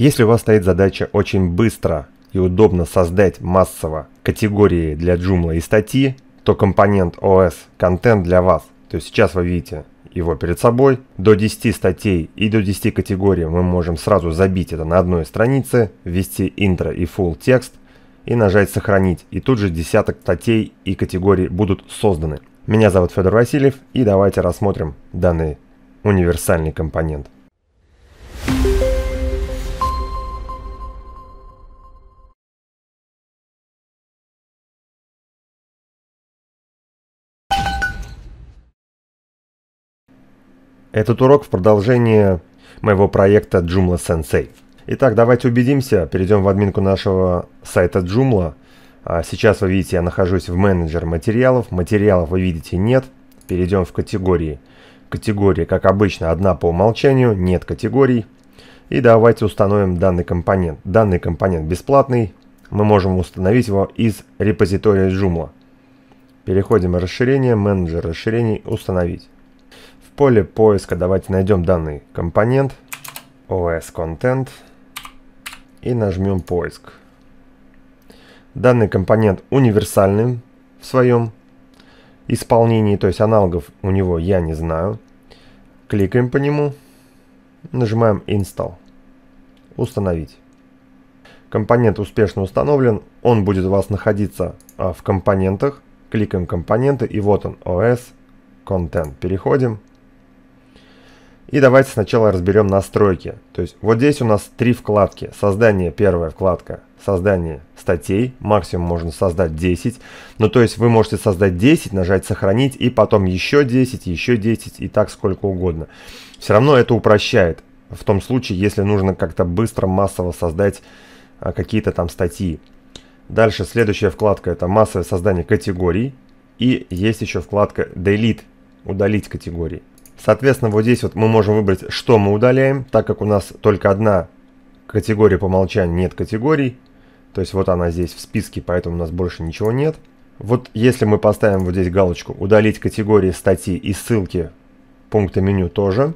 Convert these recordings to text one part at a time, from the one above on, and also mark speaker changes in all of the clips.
Speaker 1: Если у вас стоит задача очень быстро и удобно создать массово категории для Joomla и статьи, то компонент OS контент для вас. То есть сейчас вы видите его перед собой. До 10 статей и до 10 категорий мы можем сразу забить это на одной странице, ввести интро и full текст и нажать «Сохранить». И тут же десяток статей и категорий будут созданы. Меня зовут Федор Васильев и давайте рассмотрим данный универсальный компонент. Этот урок в продолжение моего проекта Joomla Sensei. Итак, давайте убедимся, перейдем в админку нашего сайта Joomla. А сейчас вы видите, я нахожусь в менеджер материалов. Материалов вы видите нет. Перейдем в категории. Категории, как обычно, одна по умолчанию, нет категорий. И давайте установим данный компонент. Данный компонент бесплатный. Мы можем установить его из репозитория Joomla. Переходим в расширение, менеджер расширений, установить поле поиска давайте найдем данный компонент OS Content и нажмем поиск. Данный компонент универсальный в своем исполнении, то есть аналогов у него я не знаю. Кликаем по нему, нажимаем Install, установить. Компонент успешно установлен, он будет у вас находиться а, в компонентах. Кликаем компоненты и вот он OS Content. Переходим, и давайте сначала разберем настройки. То есть вот здесь у нас три вкладки. Создание, первая вкладка. Создание статей. Максимум можно создать 10. Ну то есть вы можете создать 10, нажать сохранить и потом еще 10, еще 10 и так сколько угодно. Все равно это упрощает. В том случае, если нужно как-то быстро, массово создать а, какие-то там статьи. Дальше следующая вкладка это массовое создание категорий. И есть еще вкладка Delete, удалить категории. Соответственно, вот здесь вот мы можем выбрать, что мы удаляем, так как у нас только одна категория по умолчанию, нет категорий. То есть вот она здесь в списке, поэтому у нас больше ничего нет. Вот если мы поставим вот здесь галочку «Удалить категории статьи и ссылки пункта меню тоже»,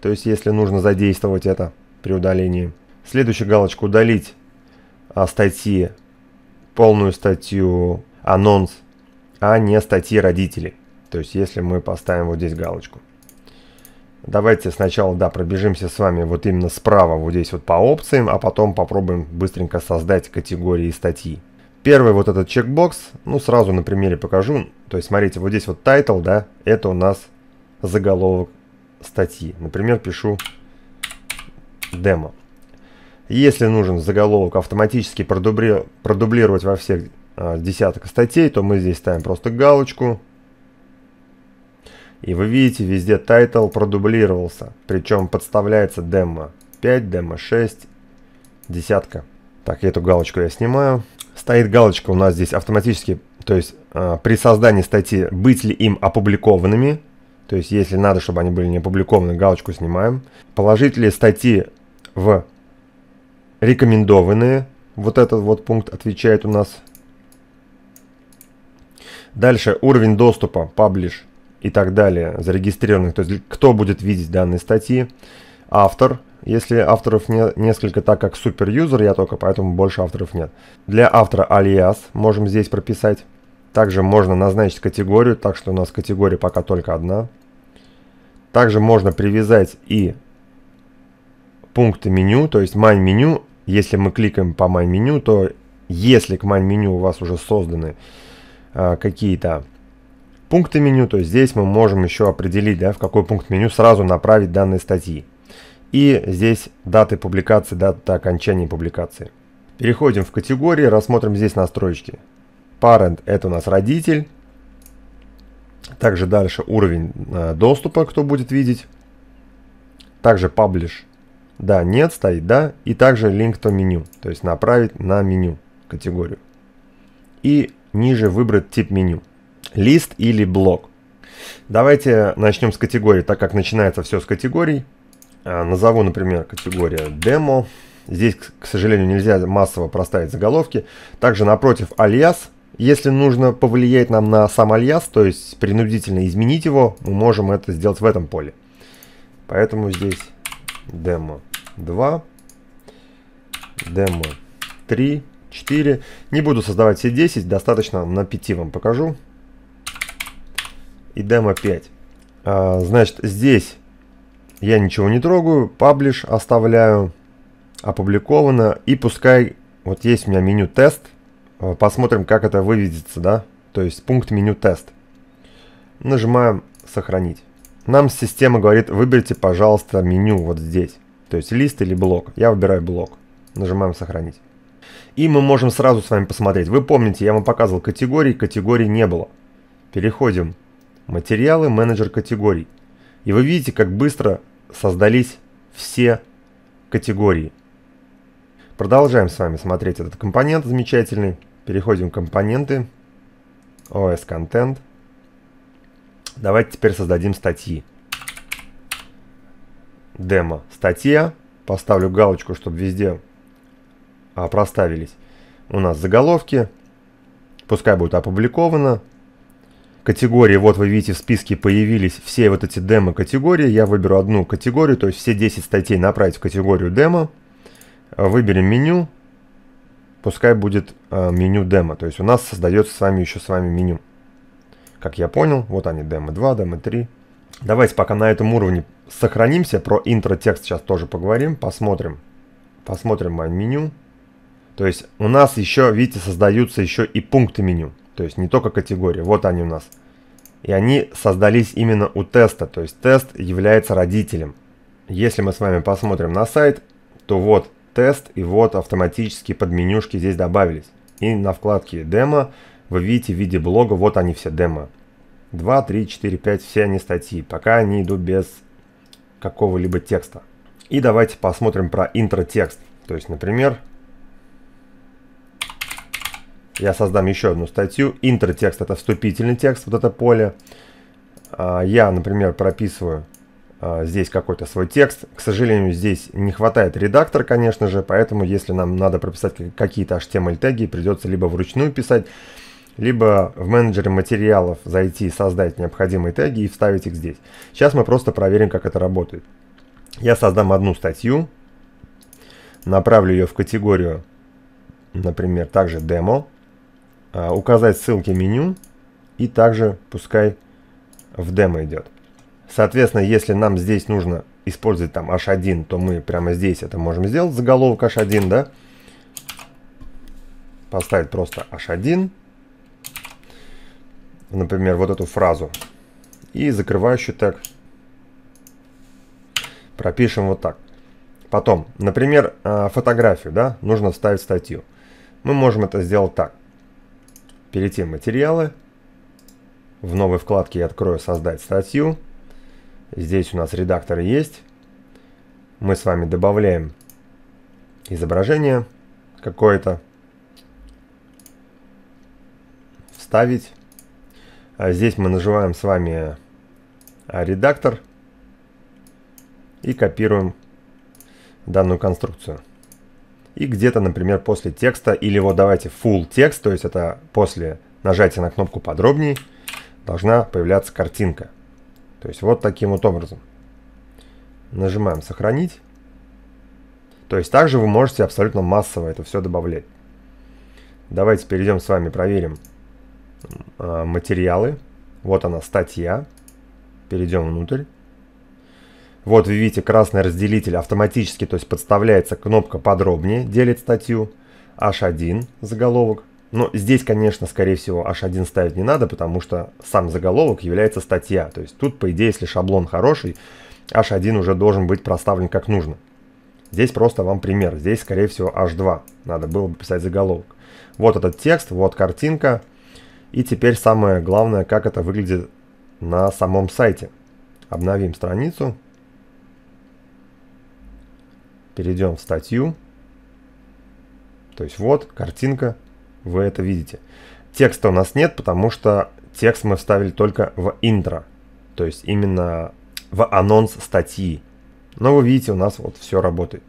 Speaker 1: то есть если нужно задействовать это при удалении. Следующая галочка «Удалить а, статьи, полную статью, анонс», а не статьи родителей. То есть если мы поставим вот здесь галочку. Давайте сначала, да, пробежимся с вами вот именно справа, вот здесь вот по опциям, а потом попробуем быстренько создать категории статьи. Первый вот этот чекбокс, ну сразу на примере покажу. То есть смотрите, вот здесь вот title, да, это у нас заголовок статьи. Например, пишу демо. Если нужен заголовок автоматически продублировать во всех э, а, десятках статей, то мы здесь ставим просто галочку и вы видите, везде тайтл продублировался, причем подставляется демо 5, демо 6, десятка. Так, эту галочку я снимаю. Стоит галочка у нас здесь автоматически, то есть э, при создании статьи быть ли им опубликованными, то есть если надо, чтобы они были не опубликованы, галочку снимаем. Положить ли статьи в рекомендованные, вот этот вот пункт отвечает у нас. Дальше уровень доступа, publish и так далее, зарегистрированных, то есть кто будет видеть данные статьи, автор, если авторов не, несколько, так как супер-юзер я только, поэтому больше авторов нет. Для автора алиас можем здесь прописать. Также можно назначить категорию, так что у нас категория пока только одна. Также можно привязать и пункты меню, то есть main меню. Если мы кликаем по main меню, то если к main меню у вас уже созданы э, какие-то Пункты меню, то есть здесь мы можем еще определить, да, в какой пункт меню сразу направить данные статьи. И здесь даты публикации, дата окончания публикации. Переходим в категории, рассмотрим здесь настройки. Parent – это у нас родитель. Также дальше уровень э, доступа, кто будет видеть. Также publish. Да, нет стоит, да. И также link to меню, то есть направить на меню категорию. И ниже выбрать тип меню лист или блок. Давайте начнем с категории, так как начинается все с категорий. А, назову, например, категория демо. Здесь, к сожалению, нельзя массово проставить заголовки. Также напротив альяс. Если нужно повлиять нам на сам альяс, то есть принудительно изменить его, мы можем это сделать в этом поле. Поэтому здесь демо 2, демо 3, 4. Не буду создавать все 10, достаточно на 5 вам покажу и демо 5. А, значит, здесь я ничего не трогаю, паблиш оставляю, опубликовано, и пускай, вот есть у меня меню тест, а, посмотрим, как это выведется, да, то есть пункт меню тест. Нажимаем сохранить. Нам система говорит, выберите, пожалуйста, меню вот здесь, то есть лист или блок. Я выбираю блок, нажимаем сохранить. И мы можем сразу с вами посмотреть. Вы помните, я вам показывал категории, категорий не было. Переходим материалы менеджер категорий. И вы видите, как быстро создались все категории. Продолжаем с вами смотреть этот компонент замечательный. Переходим к компоненты. OS Content. Давайте теперь создадим статьи. Демо. Статья. Поставлю галочку, чтобы везде а, проставились. У нас заголовки. Пускай будет опубликовано категории, вот вы видите в списке появились все вот эти демо-категории, я выберу одну категорию, то есть все 10 статей направить в категорию демо, э, выберем меню, пускай будет э, меню демо, то есть у нас создается с вами еще с вами меню. Как я понял, вот они демо 2, демо 3. Давайте пока на этом уровне сохранимся, про интро-текст сейчас тоже поговорим, посмотрим. Посмотрим мое меню. То есть у нас еще, видите, создаются еще и пункты меню. То есть не только категории, вот они у нас. И они создались именно у теста, то есть тест является родителем. Если мы с вами посмотрим на сайт, то вот тест и вот автоматически под менюшки здесь добавились. И на вкладке демо вы видите в виде блога, вот они все демо. 2, 3, 4, 5, все они статьи, пока они идут без какого-либо текста. И давайте посмотрим про интро-текст. То есть, например, я создам еще одну статью. Интертекст это вступительный текст, вот это поле. А, я, например, прописываю а, здесь какой-то свой текст. К сожалению, здесь не хватает редактора, конечно же, поэтому если нам надо прописать какие-то HTML-теги, придется либо вручную писать, либо в менеджере материалов зайти и создать необходимые теги и вставить их здесь. Сейчас мы просто проверим, как это работает. Я создам одну статью, направлю ее в категорию, например, также демо. А, указать ссылки меню и также пускай в демо идет. Соответственно, если нам здесь нужно использовать там h1, то мы прямо здесь это можем сделать, заголовок h1, да, поставить просто h1, например, вот эту фразу, и закрывающий тег пропишем вот так. Потом, например, а, фотографию, да, нужно вставить статью. Мы можем это сделать так перейти в материалы. В новой вкладке я открою «Создать статью». Здесь у нас редактор есть. Мы с вами добавляем изображение какое-то. Вставить. А здесь мы нажимаем с вами «Редактор» и копируем данную конструкцию и где-то, например, после текста, или вот давайте full текст, то есть это после нажатия на кнопку подробнее, должна появляться картинка. То есть вот таким вот образом. Нажимаем сохранить. То есть также вы можете абсолютно массово это все добавлять. Давайте перейдем с вами, проверим а, материалы. Вот она статья. Перейдем внутрь. Вот вы видите красный разделитель автоматически, то есть подставляется кнопка подробнее, делит статью. H1 заголовок. Но здесь, конечно, скорее всего, H1 ставить не надо, потому что сам заголовок является статья. То есть тут, по идее, если шаблон хороший, H1 уже должен быть проставлен как нужно. Здесь просто вам пример. Здесь, скорее всего, H2. Надо было бы писать заголовок. Вот этот текст, вот картинка. И теперь самое главное, как это выглядит на самом сайте. Обновим страницу перейдем в статью. То есть вот картинка, вы это видите. Текста у нас нет, потому что текст мы вставили только в интро. То есть именно в анонс статьи. Но вы видите, у нас вот все работает.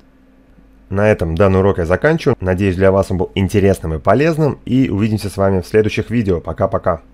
Speaker 1: На этом данный урок я заканчиваю. Надеюсь, для вас он был интересным и полезным. И увидимся с вами в следующих видео. Пока-пока.